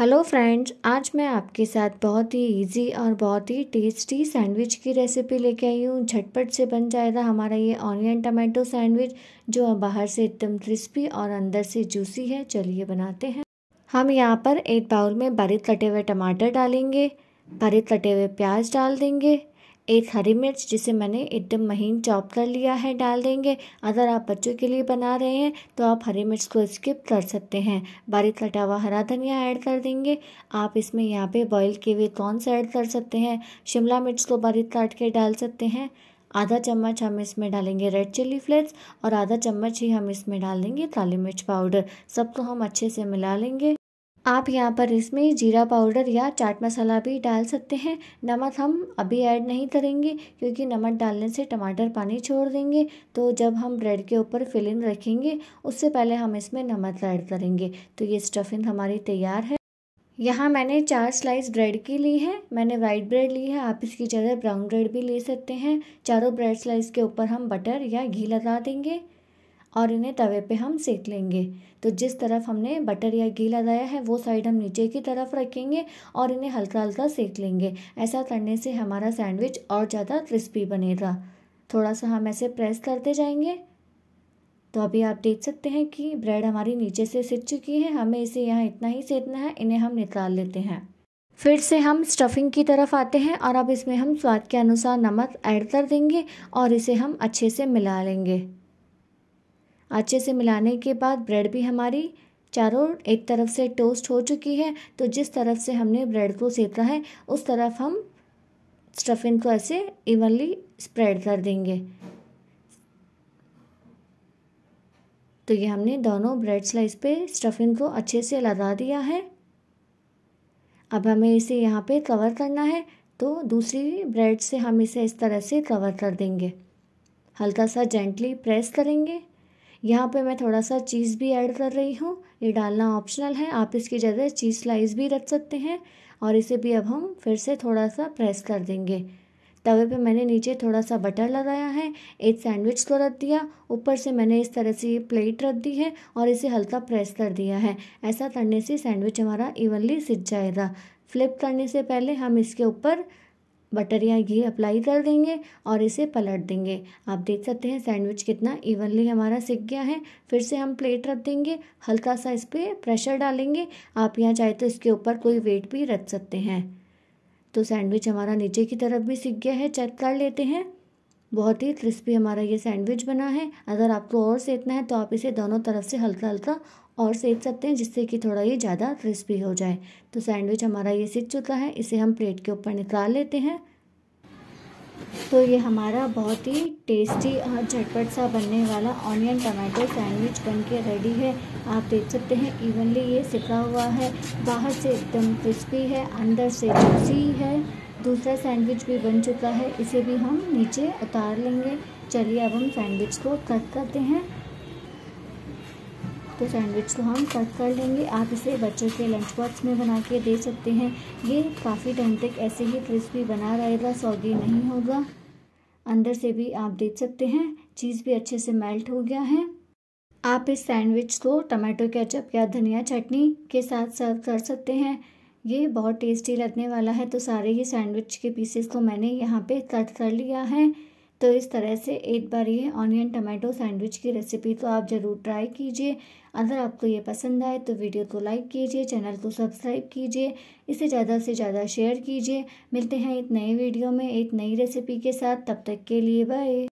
hello friends आज मैं आपके साथ बहुत ही इजी और बहुत ही टेस्टी सैंडविच की रेसिपी लेके आई हूँ झटपट से बन जाएगा हमारा ये ऑनियन टमाटो सैंडविच जो बाहर से एकदम क्रिस्पी और अंदर से जूसी है चलिए बनाते हैं हम यहाँ पर एक बाउल में बारीक कटे हुए टमाटर डालेंगे बारीक कटे हुए प्याज डाल देंगे एक हरी मिर्च जिसे मैंने एकदम महीन चॉप कर लिया है डाल देंगे अगर आप बच्चों के लिए बना रहे हैं तो आप हरी मिर्च को स्किप कर सकते हैं बारीक कटा हुआ हरा धनिया ऐड कर देंगे आप इसमें यहाँ पे बॉईल किए हुए कॉर्नस ऐड कर सकते हैं शिमला मिर्च को बारीक काट के डाल सकते हैं आधा चम्मच हम इसमें डालेंगे रेड चिली फ्लेक्स और आधा चम्मच ही हम इसमें डाल देंगे काली मिर्च पाउडर सबको हम अच्छे से मिला लेंगे आप यहाँ पर इसमें जीरा पाउडर या चाट मसाला भी डाल सकते हैं नमक हम अभी ऐड नहीं करेंगे क्योंकि नमक डालने से टमाटर पानी छोड़ देंगे तो जब हम ब्रेड के ऊपर फिलिंग रखेंगे उससे पहले हम इसमें नमक ऐड करेंगे तो ये स्टफिंग हमारी तैयार है यहाँ मैंने चार स्लाइस ब्रेड की ली है मैंने वाइट ब्रेड ली है आप इसकी जगह ब्राउन ब्रेड भी ले सकते हैं चारों ब्रेड स्लाइस के ऊपर हम बटर या घी लगा देंगे और इन्हें तवे पे हम सेक लेंगे तो जिस तरफ हमने बटर या घी लगाया है वो साइड हम नीचे की तरफ रखेंगे और इन्हें हल्का हल्का सेक लेंगे ऐसा करने से हमारा सैंडविच और ज़्यादा क्रिस्पी बनेगा थोड़ा सा हम ऐसे प्रेस करते जाएंगे तो अभी आप देख सकते हैं कि ब्रेड हमारी नीचे से सिक चुकी है हमें इसे यहाँ इतना ही सेकना है इन्हें हम निकाल लेते हैं फिर से हम स्टफिंग की तरफ आते हैं और अब इसमें हम स्वाद के अनुसार नमक ऐड कर देंगे और इसे हम अच्छे से मिला लेंगे अच्छे से मिलाने के बाद ब्रेड भी हमारी चारों एक तरफ से टोस्ट हो चुकी है तो जिस तरफ से हमने ब्रेड को सेका है उस तरफ हम स्टफिंग को ऐसे इवनली स्प्रेड कर देंगे तो ये हमने दोनों ब्रेड स्लाइस पे स्टफिंग को अच्छे से लगा दिया है अब हमें इसे यहाँ पे कवर करना है तो दूसरी ब्रेड से हम इसे इस तरह से कवर कर देंगे हल्का सा जेंटली प्रेस करेंगे यहाँ पे मैं थोड़ा सा चीज़ भी ऐड कर रही हूँ ये डालना ऑप्शनल है आप इसकी जगह चीज़ स्लाइस भी रख सकते हैं और इसे भी अब हम फिर से थोड़ा सा प्रेस कर देंगे तवे पे मैंने नीचे थोड़ा सा बटर लगाया है एक सैंडविच को तो रख दिया ऊपर से मैंने इस तरह से ये प्लेट रख दी है और इसे हल्का प्रेस कर दिया है ऐसा करने से सैंडविच हमारा इवनली सिज जाएगा फ्लिप करने से पहले हम इसके ऊपर बटर या घी अप्लाई कर देंगे और इसे पलट देंगे आप देख सकते हैं सैंडविच कितना इवनली हमारा सिक गया है फिर से हम प्लेट रख देंगे हल्का सा इस पर प्रेशर डालेंगे आप यहाँ चाहे तो इसके ऊपर कोई वेट भी रख सकते हैं तो सैंडविच हमारा नीचे की तरफ भी सिक गया है चेक कर लेते हैं बहुत ही क्रिस्पी हमारा ये सैंडविच बना है अगर आपको और सेकना है तो आप इसे दोनों तरफ से हल्का हल्का और सेक सकते हैं जिससे कि थोड़ा ये ज़्यादा क्रिस्पी हो जाए तो सैंडविच हमारा ये सीख चुका है इसे हम प्लेट के ऊपर निकाल लेते हैं तो ये हमारा बहुत ही टेस्टी और झटपट सा बनने वाला ऑनियन टमाटो सैंडविच बन के रेडी है आप देख सकते हैं इवनली ये सिका हुआ है बाहर से एकदम क्रिस्पी है अंदर से जूसी है दूसरा सैंडविच भी बन चुका है इसे भी हम नीचे उतार लेंगे चलिए अब हम सैंडविच को कट करते हैं तो सैंडविच को हम कट कर लेंगे आप इसे बच्चों के लंच बॉक्स में बना के दे सकते हैं ये काफ़ी टाइम तक ऐसे ही क्रिस्पी बना रहेगा सौगी नहीं होगा अंदर से भी आप देख सकते हैं चीज़ भी अच्छे से मेल्ट हो गया है आप इस सैंडविच को टमाटो केचप या धनिया चटनी के साथ सर्व कर सकते हैं ये बहुत टेस्टी लगने वाला है तो सारे ही सैंडविच के पीसेस को तो मैंने यहाँ पे कट कर लिया है तो इस तरह से एक बार ये ऑनियन टमाटो सैंडविच की रेसिपी तो आप ज़रूर ट्राई कीजिए अगर आपको ये पसंद आए तो वीडियो को लाइक कीजिए चैनल को सब्सक्राइब कीजिए इसे ज़्यादा से ज़्यादा शेयर कीजिए मिलते हैं एक नए वीडियो में एक नई रेसिपी के साथ तब तक के लिए बाय